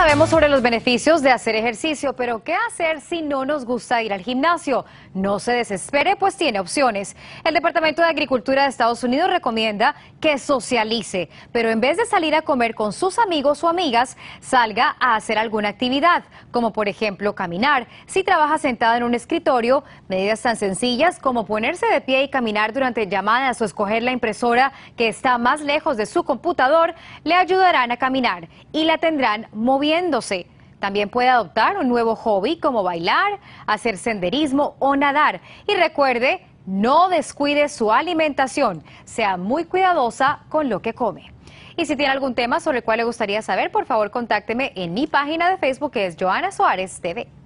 sabemos sobre los beneficios de hacer ejercicio, pero ¿qué hacer si no nos gusta ir al gimnasio? No se desespere, pues tiene opciones. El Departamento de Agricultura de Estados Unidos recomienda que socialice, pero en vez de salir a comer con sus amigos o amigas, salga a hacer alguna actividad, como por ejemplo caminar. Si trabaja sentada en un escritorio, medidas tan sencillas como ponerse de pie y caminar durante llamadas o escoger la impresora que está más lejos de su computador, le ayudarán a caminar y la tendrán movida. También puede adoptar un nuevo hobby como bailar, hacer senderismo o nadar. Y recuerde, no descuide su alimentación. Sea muy cuidadosa con lo que come. Y si tiene algún tema sobre el cual le gustaría saber, por favor contácteme en mi página de Facebook que es Joana Suárez TV.